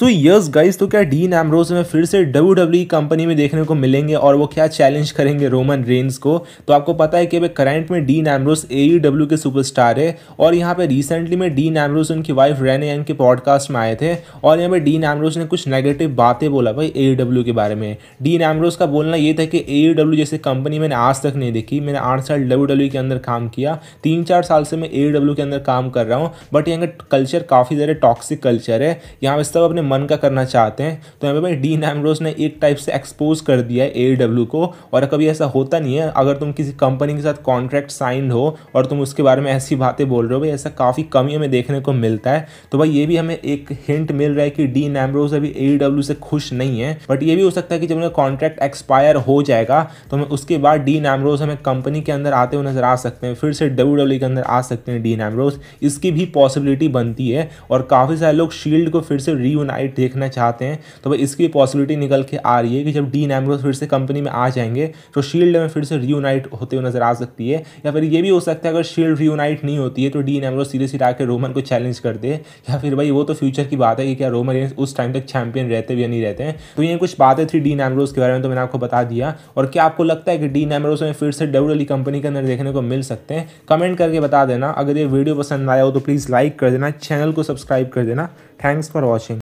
so yes guys तो क्या dean Ambrose में फिर से डब्ल्यू डब्ल्यू कंपनी में देखने को मिलेंगे और वो क्या चैलेंज करेंगे रोमन रेंस को तो आपको पता है कि भाई करंट में डीन एमरोज ए डब्ल्यू के सुपरस्टार है और यहाँ पे रिसेंटली में डीन एमरोज उनकी वाइफ रैन यंग के पॉडकास्ट में आए थे और यहाँ पे डीन एमरोज ने कुछ नेगेटिव बातें बोला भाई ए डब्ल्यू e के बारे में डीन एमरोज का बोलना ये था कि ए डब्ल्यू e जैसे कंपनी मैंने आज तक नहीं देखी मैंने आठ साल डब्ल्यू डब्ल्यू e के अंदर काम किया तीन चार साल से मैं ए डब्ल्यू के अंदर काम कर रहा हूँ बट यहाँ का कल्चर काफ़ी ज़्यादा टॉक्सिक कल्चर है यहाँ पे सब अपने मन का करना चाहते हैं तो यहाँ पे भाई डीन एमरोज ने एक टाइप से एक्सपोज कर दिया है ए e को और कभी ऐसा होता नहीं है अगर तुम किसी कंपनी के साथ कॉन्ट्रैक्ट साइंड हो और तुम उसके बारे में ऐसी बातें बोल रहे हो भाई ऐसा काफ़ी कमी हमें देखने को मिलता है तो भाई ये भी हमें एक हिंट मिल रहा है कि डीन एमरोज अभी ए e से खुश नहीं है बट ये भी हो सकता है कि जब उनका कॉन्ट्रैक्ट एक्सपायर हो जाएगा तो हमें उसके बाद डीन एमरोज हमें कंपनी के अंदर आते हुए नजर आ सकते हैं फिर से डब्ल्यू e के अंदर आ सकते हैं डीन एमरोज इसकी भी पॉसिबिलिटी बनती है और काफ़ी सारे लोग शील्ड को फिर से री हाइट देखना चाहते हैं तो भाई इसकी पॉसिबिलिटी निकल के आ रही है कि जब डीन एम्ब्रोस फिर से कंपनी में आ जाएंगे तो शील्ड में फिर से रीयूनाइट होते हुए नजर आ सकती है या फिर ये भी हो सकता है अगर शील्ड रीयूनाइट नहीं होती है तो डीन एम्ब्रोस सीधे सीधे आकर रोमन को चैलेंज कर दे या फिर भाई वो तो फ्यूचर की बात है कि क्या रोमन उस टाइम तक चैंपियन रहते भी या नहीं रहते हैं तो ये कुछ बातें थी डीन एम्ब्रोस के बारे में तो मैंने आपको बता दिया और क्या आपको लगता है कि डीन एम्ब्रोस में फिर से डब्ल्यू कंपनी के अंदर देखने को मिल सकते हैं कमेंट करके बता देना अगर ये वीडियो पसंद आया हो तो प्लीज़ लाइक कर देना चैनल को सब्सक्राइब कर देना थैंक्स फॉर वॉचिंग